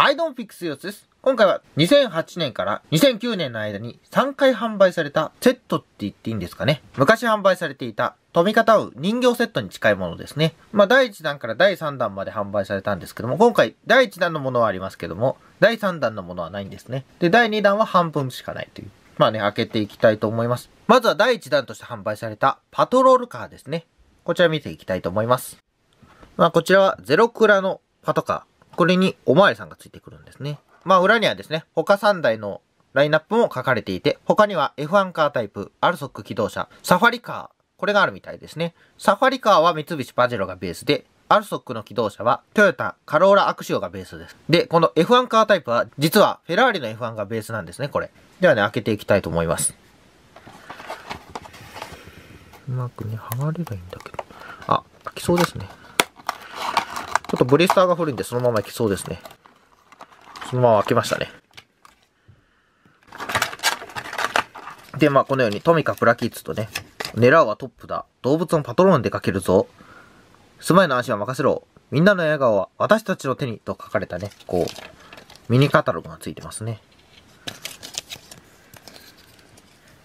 はい、どうも、フィックスヨーツです。今回は2008年から2009年の間に3回販売されたセットって言っていいんですかね。昔販売されていた飛び方を人形セットに近いものですね。まあ、第1弾から第3弾まで販売されたんですけども、今回第1弾のものはありますけども、第3弾のものはないんですね。で、第2弾は半分しかないという。まあね、開けていきたいと思います。まずは第1弾として販売されたパトロールカーですね。こちら見ていきたいと思います。まあ、こちらはゼロクラのパトカー。これにおまわりさんがついてくるんですね。まあ裏にはですね、他3台のラインナップも書かれていて、他には F1 カータイプ、アルソック機動車、サファリカー、これがあるみたいですね。サファリカーは三菱パジェロがベースで、アルソックの機動車はトヨタ、カローラアクシオがベースです。で、この F1 カータイプは実はフェラーリの F1 がベースなんですね、これ。ではね、開けていきたいと思います。うまくね、剥がればいいんだけど。あ、開きそうですね。ちょっとブレスターが古いんでそのままいきそうですね。そのまま開けましたね。で、まあこのようにトミカプラキッズとね、狙うはトップだ。動物のパトローンでかけるぞ。住まいの安心は任せろ。みんなの笑顔は私たちの手にと書かれたね、こう、ミニカタログがついてますね。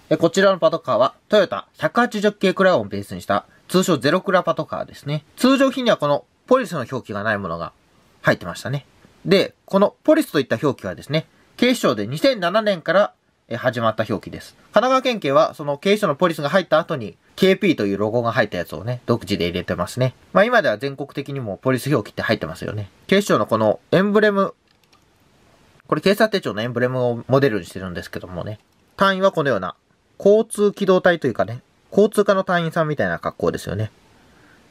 でこちらのパトカーはトヨタ180系クラウンをベースにした通称ゼロクラパトカーですね。通常品にはこのポリスの表記がないものが入ってましたね。で、このポリスといった表記はですね、警視庁で2007年から始まった表記です。神奈川県警はその警視庁のポリスが入った後に KP というロゴが入ったやつをね、独自で入れてますね。まあ今では全国的にもポリス表記って入ってますよね。警視庁のこのエンブレム、これ警察手帳のエンブレムをモデルにしてるんですけどもね。単位はこのような交通機動隊というかね、交通課の隊員さんみたいな格好ですよね。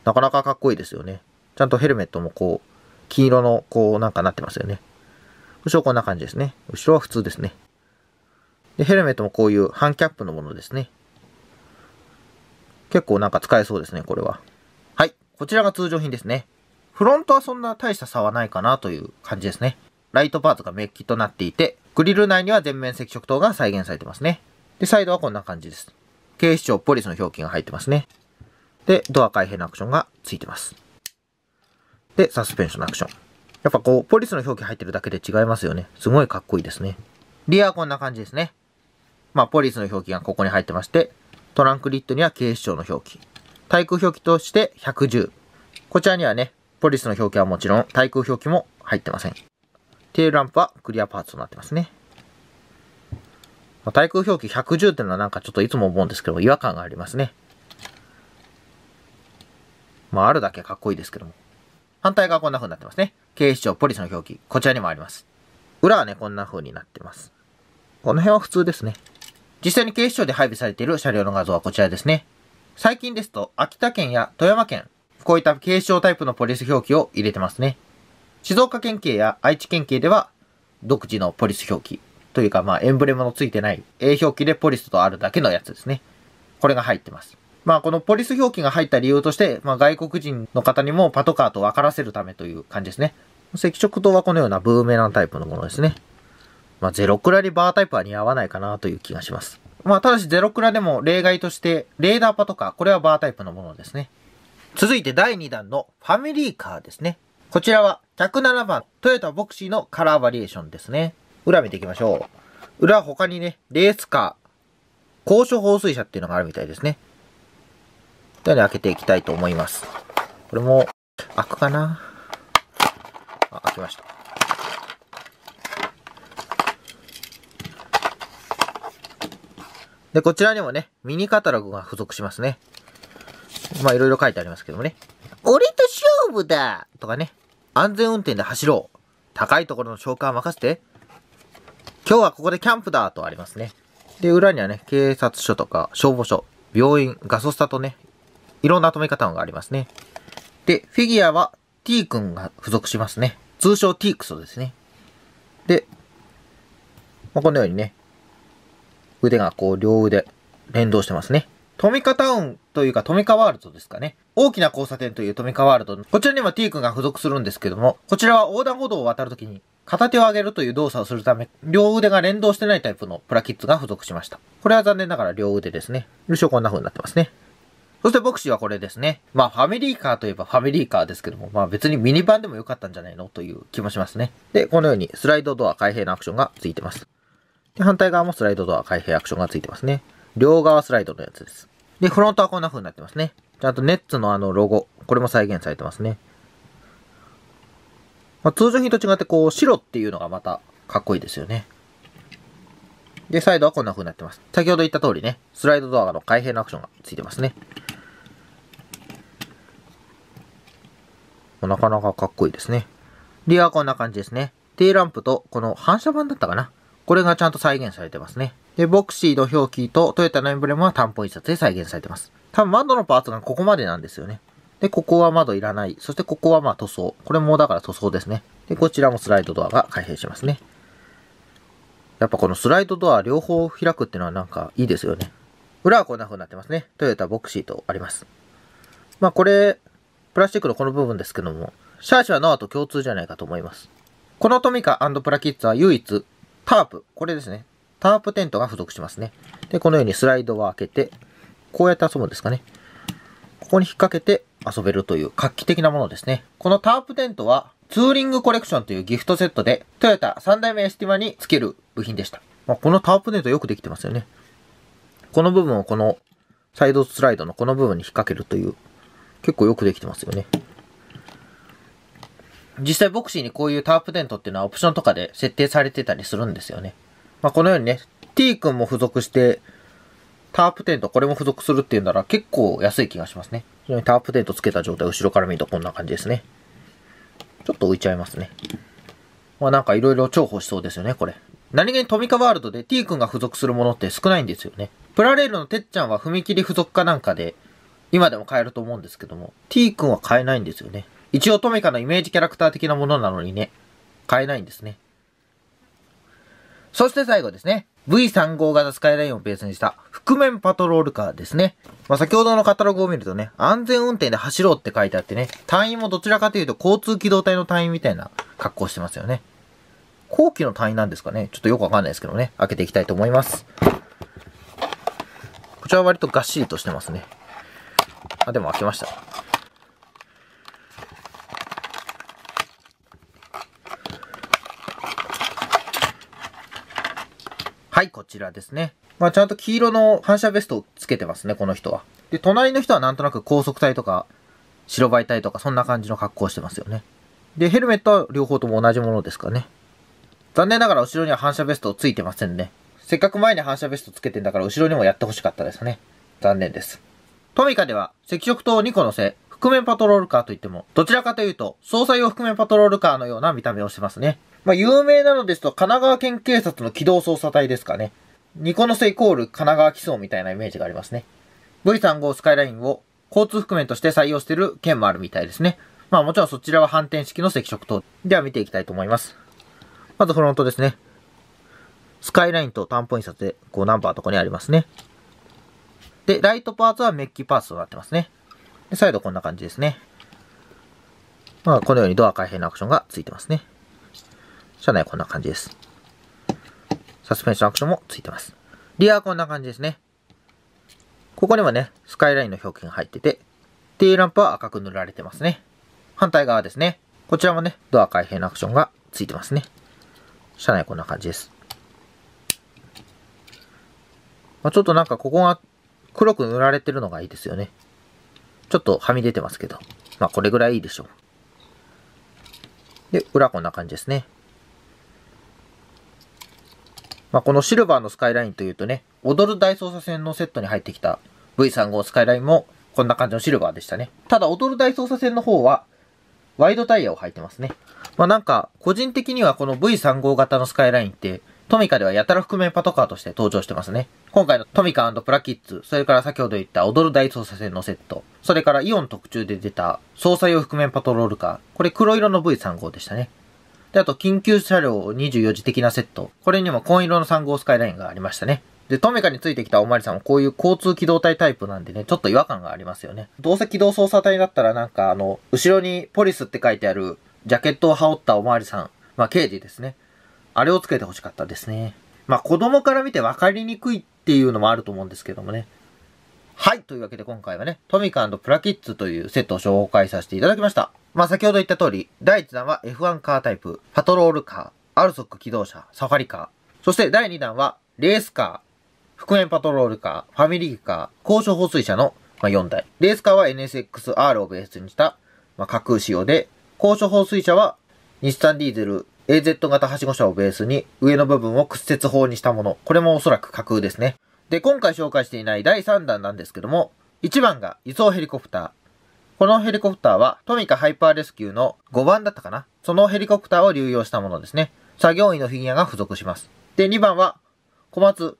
なかなかかっこいいですよね。ちゃんとヘルメットもこう、黄色のこうなんかなってますよね。後ろこんな感じですね。後ろは普通ですね。で、ヘルメットもこういう半キャップのものですね。結構なんか使えそうですね、これは。はい。こちらが通常品ですね。フロントはそんな大した差はないかなという感じですね。ライトパーツがメッキとなっていて、グリル内には全面赤色灯が再現されてますね。で、サイドはこんな感じです。警視庁ポリスの表記が入ってますね。で、ドア開閉のアクションがついてます。で、サスペンションアクション。やっぱこう、ポリスの表記入ってるだけで違いますよね。すごいかっこいいですね。リアはこんな感じですね。まあ、ポリスの表記がここに入ってまして、トランクリッドには警視庁の表記。対空表記として110。こちらにはね、ポリスの表記はもちろん、対空表記も入ってません。テールランプはクリアパーツとなってますね。対空表記110っていうのはなんかちょっといつも思うんですけど、違和感がありますね。まあ、あるだけかっこいいですけども。反対側こんな風になってますね。警視庁ポリスの表記、こちらにもあります。裏はね、こんな風になってます。この辺は普通ですね。実際に警視庁で配備されている車両の画像はこちらですね。最近ですと、秋田県や富山県、こういった警視庁タイプのポリス表記を入れてますね。静岡県警や愛知県警では、独自のポリス表記、というか、まあ、エンブレムのついてない、A 表記でポリスとあるだけのやつですね。これが入ってます。まあ、このポリス表記が入った理由として、まあ、外国人の方にもパトカーと分からせるためという感じですね。赤色灯はこのようなブーメランタイプのものですね。まあ、ゼロクラリバータイプは似合わないかなという気がします。まあ、ただしゼロクラでも例外として、レーダーパトカー、これはバータイプのものですね。続いて第2弾のファミリーカーですね。こちらは107番トヨタボクシーのカラーバリエーションですね。裏見ていきましょう。裏他にね、レースカー、高所放水車っていうのがあるみたいですね。ったり開けていきたいと思います。これも、開くかなあ、開きました。で、こちらにもね、ミニカタログが付属しますね。まあ、いろいろ書いてありますけどもね。俺と勝負だとかね。安全運転で走ろう。高いところの消化は任せて。今日はここでキャンプだとありますね。で、裏にはね、警察署とか消防署、病院、ガソスタとね、いろんな止め方がありますね。で、フィギュアは t 君が付属しますね。通称 t クソですね。で、まあ、このようにね、腕がこう両腕連動してますね。トミカタウンというかトミカワールドですかね。大きな交差点というトミカワールド。こちらにも t 君が付属するんですけども、こちらは横断歩道を渡るときに片手を上げるという動作をするため、両腕が連動してないタイプのプラキッズが付属しました。これは残念ながら両腕ですね。よいしこんな風になってますね。そして牧師はこれですね。まあファミリーカーといえばファミリーカーですけども、まあ別にミニバンでもよかったんじゃないのという気もしますね。で、このようにスライドドア開閉のアクションがついてます。で、反対側もスライドドア開閉アクションがついてますね。両側スライドのやつです。で、フロントはこんな風になってますね。ゃあとネッツのあのロゴ、これも再現されてますね。まあ、通常品と違ってこう白っていうのがまたかっこいいですよね。で、サイドはこんな風になってます。先ほど言った通りね、スライドドアの開閉のアクションがついてますね。なかなかかっこいいですね。リアはこんな感じですね。低ランプとこの反射板だったかな。これがちゃんと再現されてますね。で、ボクシーの表記とトヨタのエンブレムは担保印刷で再現されてます。多分窓のパーツがここまでなんですよね。で、ここは窓いらない。そしてここはまあ塗装。これもだから塗装ですね。で、こちらもスライドドアが開閉しますね。やっぱこのスライドドア両方開くっていうのはなんかいいですよね。裏はこんな風になってますね。トヨタボクシーとあります。まあこれ、プラスチックのこの部分ですけども、シャーシャーノアと共通じゃないかと思います。このトミカプラキッズは唯一、タープ、これですね。タープテントが付属しますね。で、このようにスライドを開けて、こうやって遊ぶんですかね。ここに引っ掛けて遊べるという画期的なものですね。このタープテントは、ツーリングコレクションというギフトセットで、トヨタ3代目エスティマに付ける部品でした。まあ、このタープテントよくできてますよね。この部分をこのサイドスライドのこの部分に引っ掛けるという結構よくできてますよね。実際ボクシーにこういうタープテントっていうのはオプションとかで設定されてたりするんですよね。まあ、このようにね、t 君も付属して、タープテントこれも付属するっていうなら結構安い気がしますね。非常にタープテントつけた状態後ろから見るとこんな感じですね。ちょっと浮いちゃいますね。まあなんか色々重宝しそうですよね、これ。何気にトミカワールドで t 君が付属するものって少ないんですよね。プラレールのてっちゃんは踏切付属かなんかで今でも買えると思うんですけども、t 君は買えないんですよね。一応トメカのイメージキャラクター的なものなのにね、買えないんですね。そして最後ですね。V35 型スカイラインをベースにした覆面パトロールカーですね。まあ、先ほどのカタログを見るとね、安全運転で走ろうって書いてあってね、隊員もどちらかというと交通機動隊の隊員みたいな格好してますよね。後期の隊員なんですかねちょっとよくわかんないですけどね、開けていきたいと思います。こちらは割とがっしりとしてますね。あ、でも開けました。はい、こちらですね。まあ、ちゃんと黄色の反射ベストをつけてますね、この人は。で、隣の人はなんとなく高速隊とか、白バイ隊とか、そんな感じの格好してますよね。で、ヘルメットは両方とも同じものですかね。残念ながら後ろには反射ベストついてませんね。せっかく前に反射ベストつけてんだから後ろにもやってほしかったですね。残念です。トミカでは、赤色灯を2個乗せ、覆面パトロールカーといっても、どちらかというと、捜査用覆面パトロールカーのような見た目をしてますね。まあ、有名なのですと、神奈川県警察の機動捜査隊ですかね。ニコノセイコール神奈川基礎みたいなイメージがありますね。V35 スカイラインを交通覆面として採用してる県もあるみたいですね。まあもちろんそちらは反転式の赤色灯。では見ていきたいと思います。まずフロントですね。スカイラインと担保印刷で、こうナンバーとこにありますね。で、ライトパーツはメッキパーツとなってますね。で、再度こんな感じですね。まあ、このようにドア開閉のアクションがついてますね。車内こんな感じです。サスペンションアクションもついてます。リアはこんな感じですね。ここにもね、スカイラインの表記が入ってて、T ランプは赤く塗られてますね。反対側ですね。こちらもね、ドア開閉のアクションがついてますね。車内こんな感じです。まあ、ちょっとなんかここが黒く塗られてるのがいいですよね。ちょっとはみ出てますけど。まあこれぐらいいいでしょう。で、裏こんな感じですね。まあこのシルバーのスカイラインというとね、踊る大捜査線のセットに入ってきた V35 スカイラインもこんな感じのシルバーでしたね。ただ踊る大捜査線の方はワイドタイヤを履いてますね。まあなんか個人的にはこの V35 型のスカイラインってトミカではやたら覆面パトカーとして登場してますね。今回のトミカプラキッズ、それから先ほど言った踊る大捜査線のセット、それからイオン特注で出た捜査用覆面パトロールカー、これ黒色の V3 号でしたね。で、あと緊急車両24時的なセット、これにも紺色の3号スカイラインがありましたね。で、トミカについてきたおまりさんもこういう交通機動隊タイプなんでね、ちょっと違和感がありますよね。どうせ機動捜査隊だったらなんかあの、後ろにポリスって書いてあるジャケットを羽織ったおまわりさん、まあ刑事ですね。あれをつけて欲しかったですね。まあ子供から見て分かりにくいっていうのもあると思うんですけどもね。はい。というわけで今回はね、トミカプラキッズというセットを紹介させていただきました。まあ先ほど言った通り、第1弾は F1 カータイプ、パトロールカー、アルソック機動車、サファリカー。そして第2弾は、レースカー、復縁パトロールカー、ファミリーカー、高所放水車の、まあ、4台。レースカーは NSXR をベースにした、まあ、架空仕様で、高所放水車は日産ディーゼル AZ 型はしご車をベースに上の部分を屈折法にしたもの。これもおそらく架空ですね。で、今回紹介していない第3弾なんですけども、1番が輸送ヘリコプター。このヘリコプターはトミカハイパーレスキューの5番だったかな。そのヘリコプターを流用したものですね。作業員のフィギュアが付属します。で、2番は小松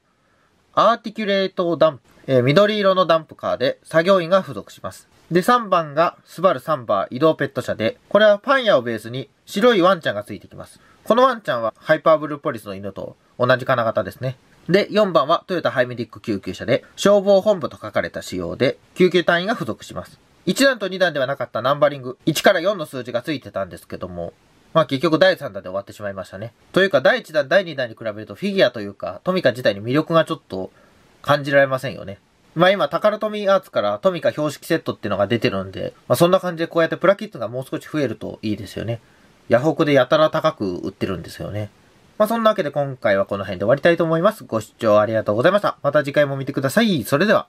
アーティキュレートダンプ、えー、緑色のダンプカーで作業員が付属します。で、3番がスバルサンバー移動ペット車で、これはパン屋をベースに白いワンちゃんがついてきます。このワンちゃんはハイパーブルーポリスの犬と同じ金型ですね。で、4番はトヨタハイメディック救急車で、消防本部と書かれた仕様で、救急隊員が付属します。1段と2段ではなかったナンバリング、1から4の数字がついてたんですけども、まあ結局第3弾で終わってしまいましたね。というか第1弾、第2弾に比べるとフィギュアというかトミカ自体に魅力がちょっと感じられませんよね。まあ今、タカラトミーアーツからトミカ標識セットっていうのが出てるんで、まあそんな感じでこうやってプラキットがもう少し増えるといいですよね。ヤフオクでやたら高く売ってるんですよね。まあそんなわけで今回はこの辺で終わりたいと思います。ご視聴ありがとうございました。また次回も見てください。それでは。